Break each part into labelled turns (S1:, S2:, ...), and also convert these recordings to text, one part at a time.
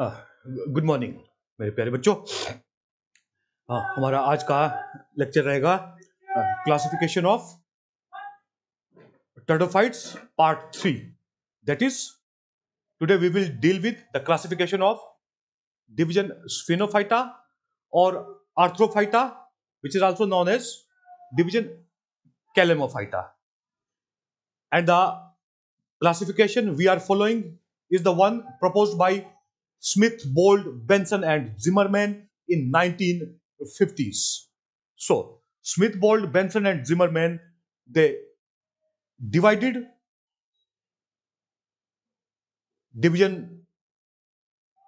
S1: Good ah, morning मेरे प्यारे बच्चों हाँ हमारा आज का लेक्चर रहेगा classification of pteridophytes part three that is today we will deal with the classification of division sphenophyta और arthrophyta which is also known as division calamophyta and the classification we are following is the one propose by Smith, Bold, Benson, and Zimmerman in 1950s. So Smith, Bold, Benson, and Zimmerman they divided division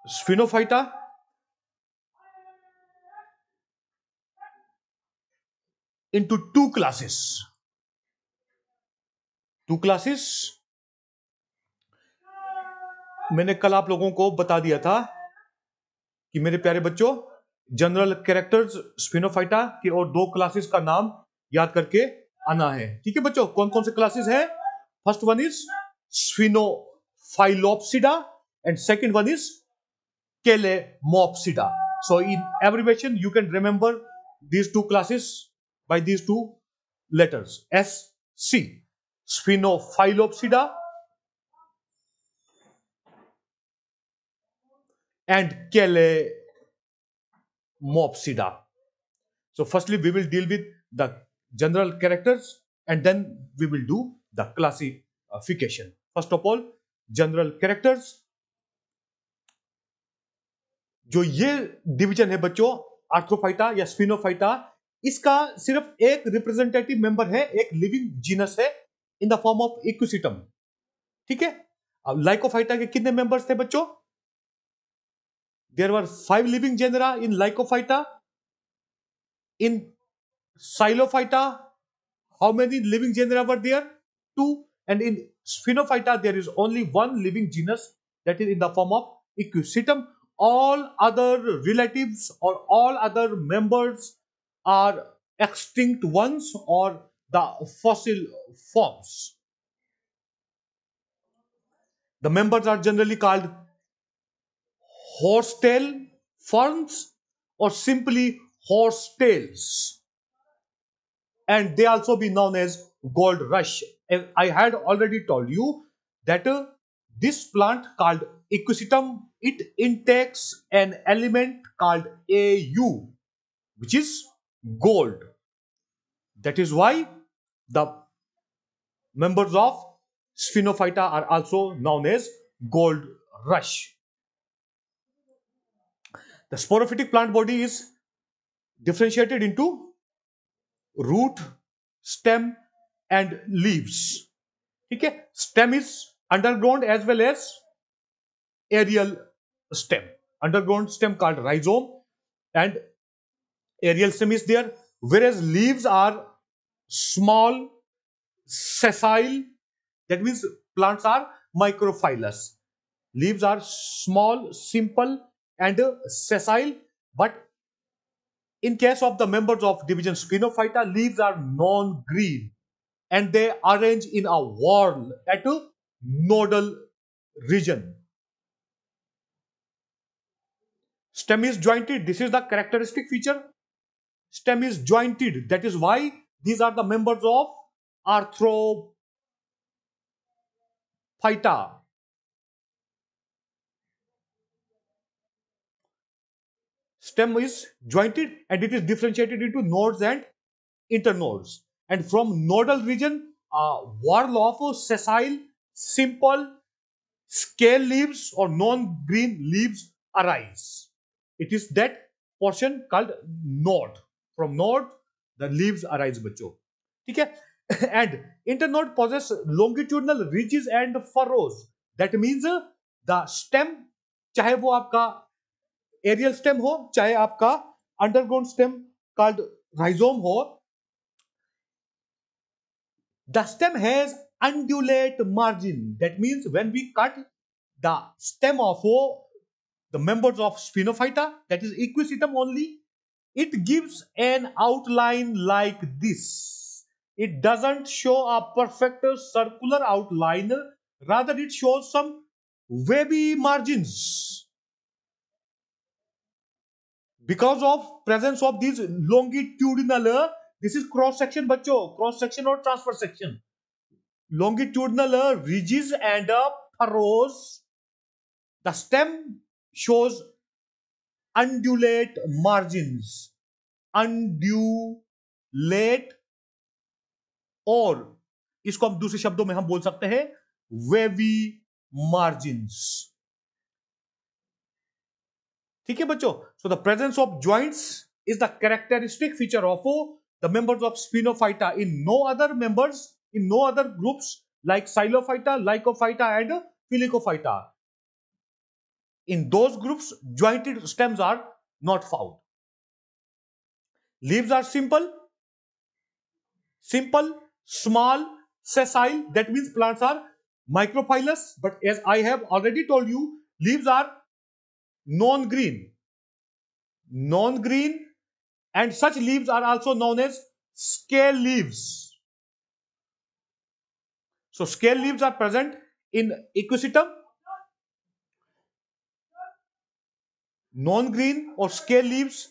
S1: Sphenophyta into two classes. Two classes मैंने कल आप लोगों को बता दिया था कि मेरे प्यारे बच्चों जनरल कैरेक्टर्स स्पिनोफाइटा के और दो क्लासेस का नाम याद करके आना है ठीक है बच्चों कौन कौन से क्लासेस है first one is sphenophyllopsida and second one is केले एवरी so you can remember these two classes by these two letters S C sc sphenophyllopsida and Calais Mopsida. So firstly, we will deal with the general characters and then we will do the classification. First of all, general characters जो ये division है बच्चों आर्थोफाइटा या स्पिनोफाइटा इसका सिर्फ एक representative member है एक लिविंग जीनस है in the form of equisetum ठीक है अब लाइकोफाइटा के कितने मेंबर्स थे बच्चों There were five living genera in Lycophyta. In Psilophyta, how many living genera were there? Two. And in Sphenophyta, there is only one living genus that is in the form of Equisetum. All other relatives or all other members are extinct ones or the fossil forms. The members are generally called Horsetail ferns or simply horsetails, And they also be known as gold rush. And I had already told you that uh, this plant called equisetum, it intakes an element called Au, which is gold. That is why the members of Sphenophyta are also known as gold rush. The sporophytic plant body is differentiated into root, stem and leaves. Okay? Stem is underground as well as aerial stem. Underground stem called rhizome and aerial stem is there whereas leaves are small, sessile that means plants are microphyllous. Leaves are small, simple and sessile, but in case of the members of division Spinophyta, leaves are non-green and they arrange in a whorl at a nodal region. Stem is jointed. This is the characteristic feature. Stem is jointed. That is why these are the members of Arthrophyta. stem is jointed and it is differentiated into nodes and internodes. And from nodal region, uh, of sessile, simple, scale leaves or non-green leaves arise. It is that portion called node. From node, the leaves arise, bacho. Okay? and internode possess longitudinal ridges and furrows. That means uh, the stem, चाहे wo आपका aerial stem हो चाहे आपका underground stem called rhizome हो the stem has undulate margin that means when we cut the stem of the members of sphenophyta that is equisetum only it gives an outline like this it doesn't show a perfect circular outline rather it shows some wavy margins because of presence of these longitudinal this is cross section बच्चों cross section और transfer section longitudinal ridges and furrows the stem shows undulate margins undulate और इसको हम दूसरे शब्दों में हम बोल सकते हैं वेवी मार्जिन्स ठीक है बच्चों so the presence of joints is the characteristic feature the members of Spinophyta in no other members, in no other groups like Xylophyta, Lycophyta and Filicophyta. In those groups, jointed stems are not found. Leaves are simple, simple, small, sessile, that means plants are microphyllous, but as I have already told you, leaves are non-green. Non-green and such leaves are also known as scale leaves. So scale leaves are present in equisetum. Non-green or scale leaves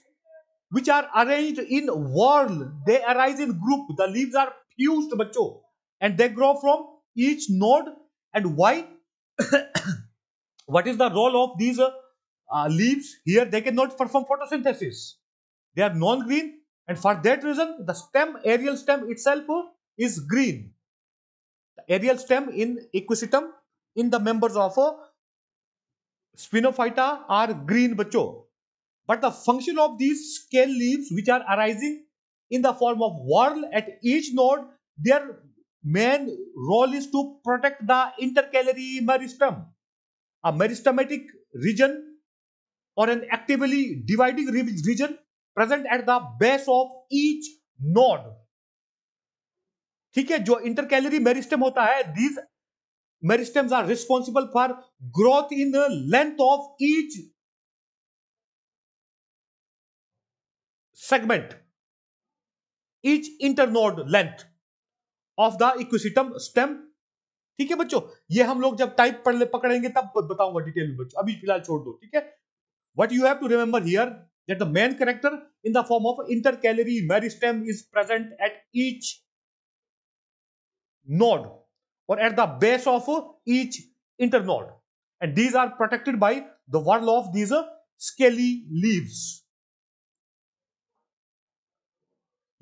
S1: which are arranged in whorl. They arise in group. The leaves are fused, bacho, and they grow from each node. And why? what is the role of these uh, uh, leaves here they cannot perform photosynthesis they are non-green and for that reason the stem aerial stem itself is green the aerial stem in equisetum in the members of uh, spinophyta are green bacho but the function of these scale leaves which are arising in the form of whorl at each node their main role is to protect the intercalary meristem a meristematic region or an actively dividing region present at the base of each node ठीक है जो intercalary meristem होता है these meristems are responsible for growth in length of each segment each internode length of the equisetum stem ठीक है बच्चों ये हम लोग जब टाइप पढ़ ले पकड़ेंगे तब बताऊंगा डिटेल में बच्चों अभी फिलहाल छोड़ दो ठीक है What you have to remember here that the main character in the form of intercalary meristem is present at each node or at the base of each internode and these are protected by the whorl of these scaly leaves.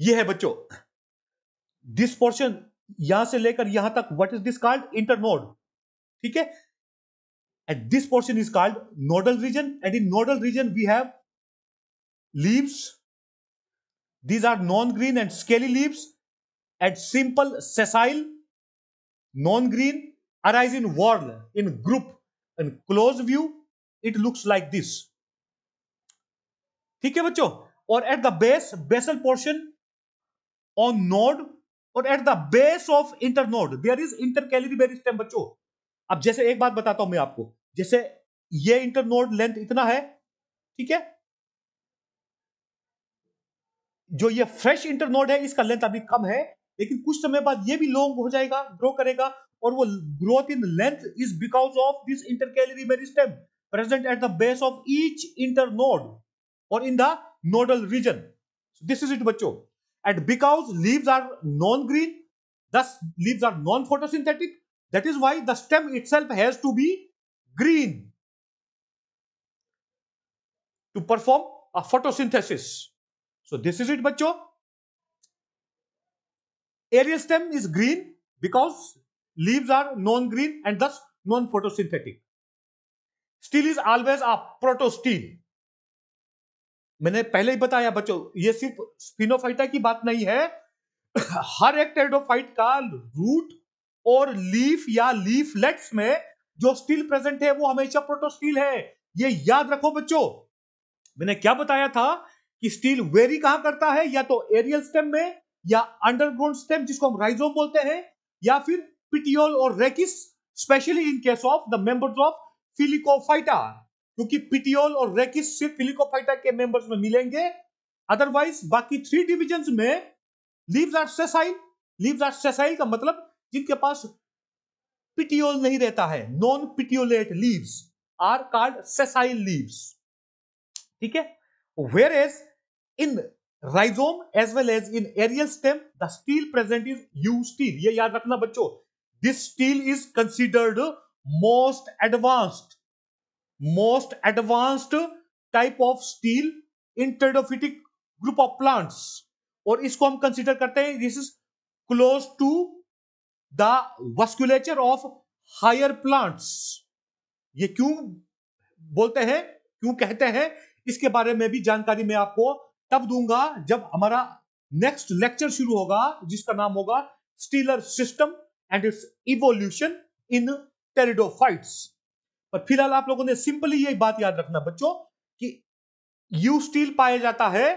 S1: ye hai bachcho this portion yahan se lekar yahan tak what is this called internode theek hai and this portion is called nodal region and in nodal region we have leaves these are non-green and scaly leaves and simple sessile non-green arise in whorl in group in close view it looks like this theek hai bachcho or at the base basal portion on node or at the base of internode there is intercalary meristem बच्चों अब जैसे एक बात बताता हूं मैं आपको जैसे ये इंटरनोड लेंथ इतना है ठीक है जो ये फ्रेश इंटरनोड है इसका लेंथ अभी कम है लेकिन कुछ समय बाद ये भी लॉन्ग हो जाएगा ग्रो करेगा और वो growth in length is because of this intercalary meristem present at the base of each internode और in the nodal region this is it बच्चों at because leave are non green this leaves are non photosynthetic that is why the stem it has to be green to perform a photosynthesis. So this is it bachcho Aerial stem is green because leaves are non-green and thus non-photosynthetic. Steel is always a protosteel. मैंने पहले ही बताया बच्चों ये सिर्फ स्पिनोफाइटा की बात नहीं है हर एक टेरिडोफाइट का रूट और लीफ या लीफलेट्स में जो स्टील प्रेजेंट है वो हमेशा प्रोटोस्टील है ये याद रखो बच्चों मैंने क्या बताया था कि स्टील वेरी कहां करता है या तो एरियल स्टेम में या अंडरग्राउंड स्टेम जिसको हम राइजोम बोलते हैं या फिर पिटियोल और rachis specially in case of the members of filicophyta क्योंकि पिटियोल और रेकिस सिर्फ फिलिकोफाइटा के मेंबर्स में मिलेंगे अदरवाइज बाकी थ्री डिविजन में leaves are sessile leaves are sessile का मतलब जिनके पास पिटियोल नहीं रहता है non petiolate leaves are called sessile leaves ठीक है where as in rhizome as well as in aerial stem the stele present is eustele ये याद रखना बच्चों this stele is considered most advanced most advanced type of stele in pteridophytic group of plants और इसको हम consider करते हैं this is close to the vasculature of higher plants ये क्यों बोलते हैं क्यों कहते हैं इसके बारे में भी जानकारी मैं आपको तब दूंगा जब हमारा नेक्स्ट लेक्चर शुरू होगा जिसका नाम होगा stelar system and its evolution in pteridophytes पर फिलहाल आप लोगों ने सिंपली ये बात याद रखना बच्चों कि यू स्टील पाया जाता है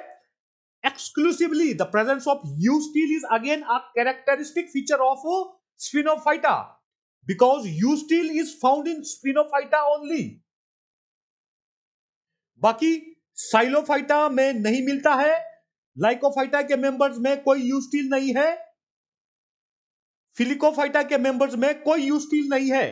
S1: exclusively the presence of eustele is again a characteristic feature of Spinophyta because Eusteel is found in Spinophyta only. बाकी साइलोफाइटा में नहीं मिलता है लाइकोफाइटा के मेंबर्स में कोई यूस्टील नहीं है फिलिकोफाइटा के मेंबर्स में कोई यूस्टील नहीं है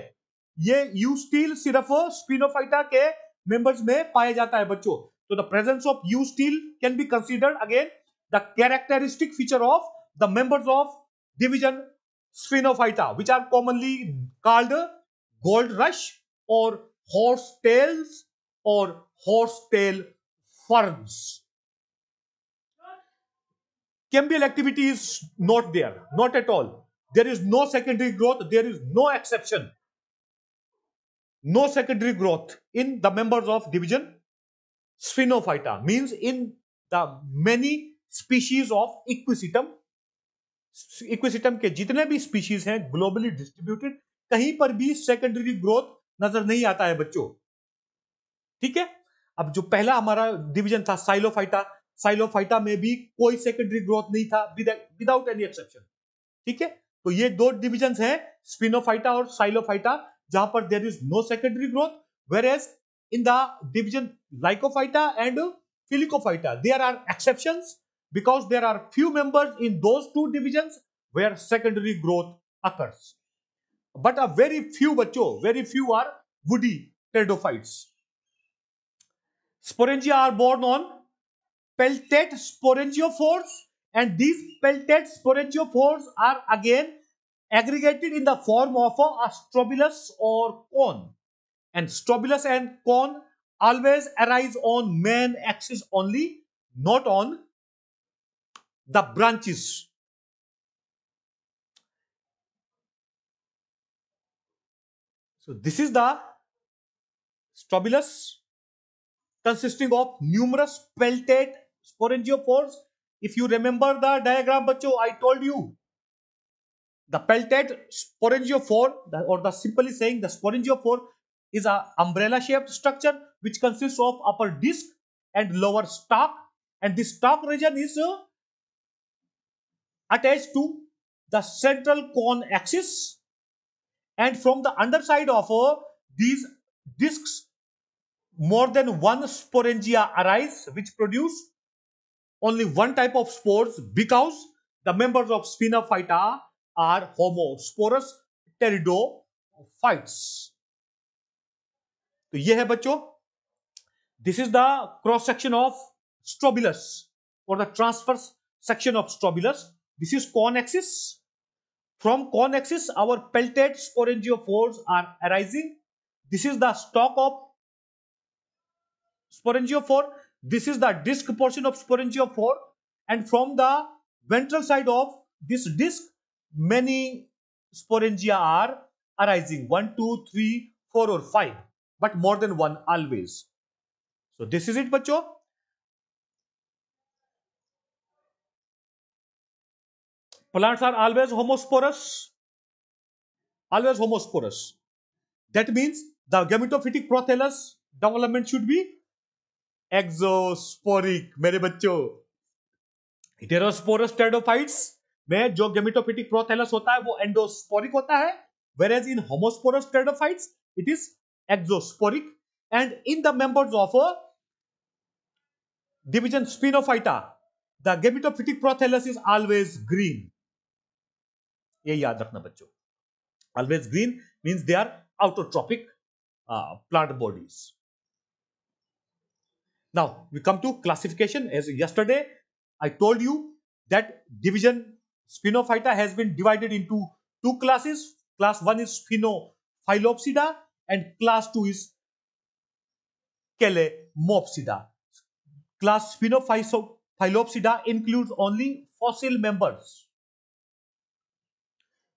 S1: ये यूस्टील सिर्फ स्पिनोफाइटा के मेंबर्स में पाया जाता है बच्चों तो the presence of eustele can be considered again the characteristic feature of the members of division Sphenophyta, which are commonly called gold rush or horse tails or horsetail ferns. Cambial activity is not there, not at all. There is no secondary growth, there is no exception. No secondary growth in the members of division Sphenophyta means in the many species of Equisetum equisetum के जितने भी species हैं globally distributed कहीं पर भी secondary growth नजर नहीं आता है बच्चों ठीक है अब जो पहला हमारा डिवीजन था साइलोफाइटा साइलोफाइटा में भी कोई सेकेंडरी ग्रोथ नहीं था विदाउट एनी एक्सेप्शन ठीक है तो ये दो डिविजन है स्पिनोफाइटा और साइलोफाइटा जहां पर there is no secondary growth where as in the division lycophyta and filicophyta there are exception because there are few members in those two divisions where secondary growth occurs. But a very few bacho, very few are woody pteridophytes. Sporangia are born on peltate sporangiophores and these peltate sporangiophores are again aggregated in the form of a, a strobilus or cone. And strobilus and cone always arise on main axis only, not on the branches. So this is the strobilus consisting of numerous peltate sporangiophores. If you remember the diagram, bacho, I told you the peltate sporangiophore or the simply saying the sporangiophore is a umbrella shaped structure which consists of upper disc and lower stalk and this stalk region is uh, attached to the central cone axis and from the underside of uh, these discs more than one sporangia arise which produce only one type of spores because the members of spinophyta are homosporous pteridophytes तो ये है बच्चों This is the cross section of strobilus, or the transverse section of strobilus. This is con-axis. From con-axis, our pelted sporangiophores are arising. This is the stalk of sporangiophore. This is the disc portion of sporangiophore. And from the ventral side of this disc, many sporangia are arising. One, two, three, four, or 5. But more than one always. So this is it, bacho. plants are always homosporous. Always homosporous. That means the gametophytic prothallus development should be exosporic. Mere bachcho. Heterosporous pteridophytes. में जो gametophytic prothallus होता है वो endosporic होता है where in homosporous pteridophytes it is exosporic and in the members of division sphenophyta the gametophytic prothallus ये याद रखना बच्चों always green means they are autotrophic plant bodies. Now we come to classification as yesterday I told you that division Spinophyta has been divided into two classes. Class 1 is Spinophylopsida and class 2 is Calemopsida. Class Spinophylopsida includes only fossil members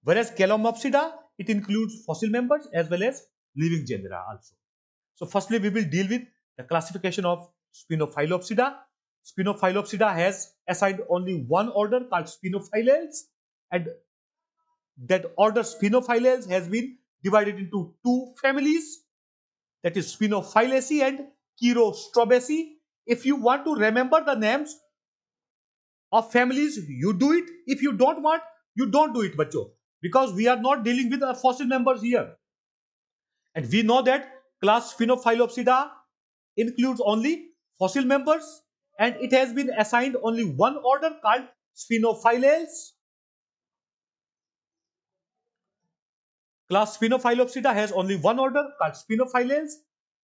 S1: Whereas Calomopsida, it includes fossil members as well as living genera also. So firstly, we will deal with the classification of Spinophilopsida. Spinophilopsida has assigned only one order called Spinophilales and that order Spinophilales has been divided into two families that is Spinophyllaceae and Chirostrabaceae. If you want to remember the names of families, you do it. If you don't want, you don't do it, bacho because we are not dealing with our fossil members here. And we know that class Phenophyllopsida includes only fossil members and it has been assigned only one order called Sphenophyllales. Class Sphenophyllopsida has only one order called Sphenophyllales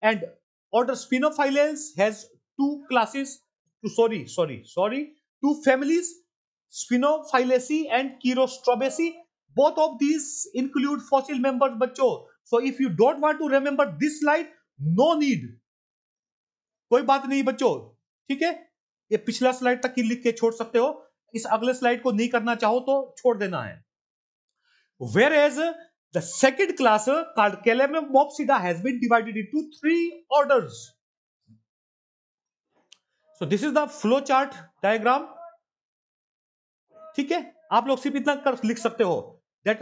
S1: and order Sphenophyllales has two classes, two, sorry, sorry, sorry, two families Sphenophyllaceae and Chirostrabaceae both of these include fossil members बच्चों so if you don't want to remember this slide no need कोई बात नहीं बच्चों ठीक है ये पिछला slide तक ही लिख के छोड़ सकते हो इस अगले स्लाइड को नहीं करना चाहो तो छोड़ देना है where as the second class called calamopsida has been divided into three orders so this is the flow chart diagram ठीक है आप लोग सिर्फ इतना कर लिख सकते हो that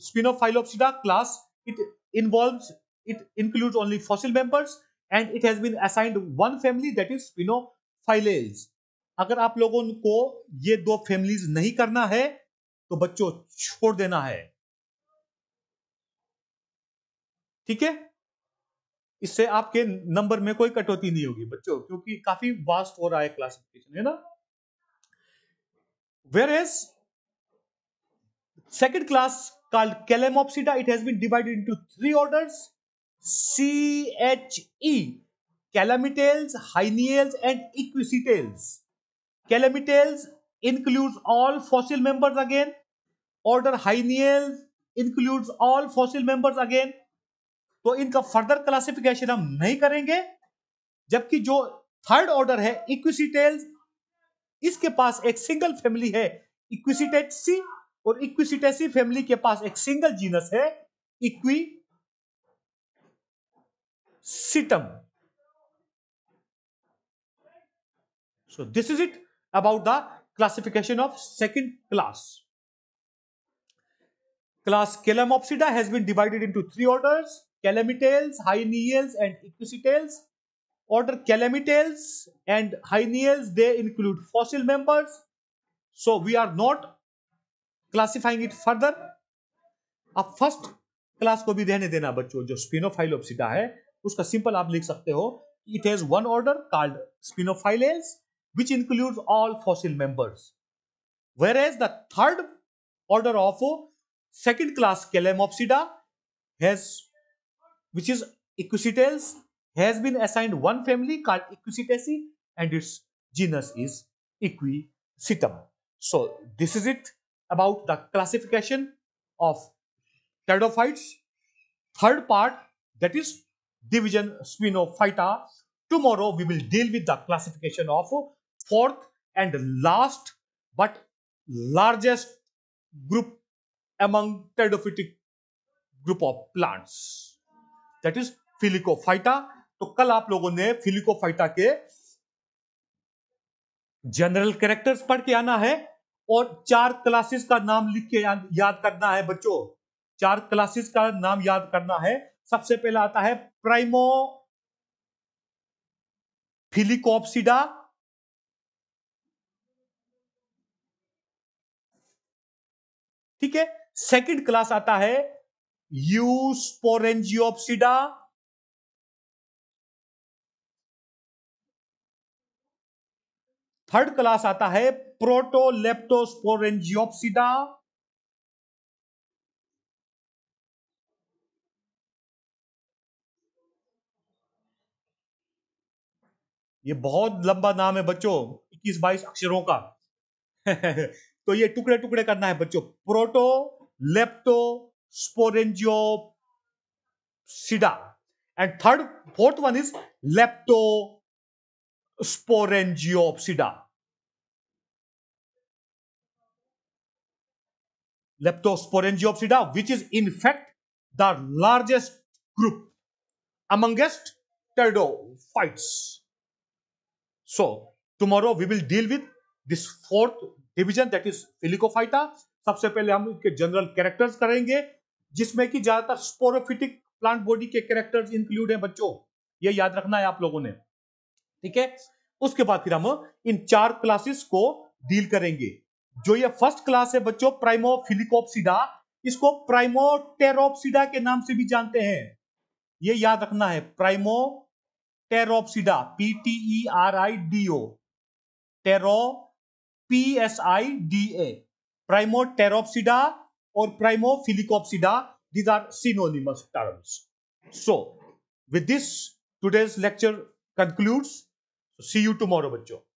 S1: Spinophylloxera class it involves it includes only fossil members and it has been assigned one family that is Spinophylales. agar aap logon ko ye do families nahi karna hai to bachcho chhod dena hai theek hai इससे आपके number में कोई कटौती नहीं होगी बच्चों क्योंकि काफी वास्ट हो रहा है क्लासिफिकेशन है ना where as Second class called Calamopsida, it has been divided into three orders CHE, Calamitales, Hyeniales, and equisetales Calamitales includes all fossil members again. Order Hyeniales includes all fossil members again. तो इनका further classification हम नहीं करेंगे जबकि जो third order है इक्विसिटेल्स इसके पास एक सिंगल फैमिली है इक्विसिटेट सी और इक्विसिटेसी फैमिली के पास एक सिंगल जीनस है equi equisetum so this is it about the classification of second class class calamopsida has been divided into three order calamitales hyeniales and equisetales order calamitales and hyeniales they include fossil members so we are not classifying it further आप first class को भी रहने देना बच्चों जो स्पिनोफाइलोप्सिडा है उसका simple आप लिख सकते हो it has one order called sphenophyllales which include all fossil members where as the third order of second class calamopsida has which is equisetales has been assigned one family called equisetaceae and its genus is equi so this is it about the classification of pteridophytes. Third part that is division Spinophyta. Tomorrow we will deal with the classification of fourth and last but largest group among pteridophytic group of plants that is filicophyta तो कल आप लोगों ने Filicophyta के general characters पढ़ के आना है और चार क्लासेस का नाम लिख के याद, करना है बच्चों चार क्लासेस का नाम याद करना है सबसे पहला आता है प्राइमो फिलिकोपसिडा ठीक है सेकंड क्लास आता है यूस्पोरेंजियोपसिडा थर्ड क्लास आता है प्रोटोलेप्टोस्पोरेंजियोप्सिडा ये बहुत लंबा नाम है बच्चों 21 बाईस अक्षरों का तो ये टुकड़े टुकड़े करना है बच्चों protoleptosporangiopsida and third fourth one is leptosporangiopsida Leptosporangiopsida, which is in fact the largest group amongst pteridophytes. So, tomorrow we will deal with this fourth division that is filicophyta सबसे पहले हम इसके general characters करेंगे जिसमें कि ज्यादातर sporophytic plant body के characters include हैं बच्चों ये याद रखना है आप लोगों ने ठीक है उसके बाद फिर हम इन चार क्लासेस को डील करेंगे जो ये फर्स्ट क्लास है बच्चों प्राइमोफिलिकोपसिडा इसको प्राइमोटेरोपसिडा के नाम से भी जानते हैं ये याद रखना है pteropsida P T E R I D O ptero P S I D A primo pteropsida और filicopsida these are synonymous terms so with this today's lecture concludes see you tomorrow बच्चों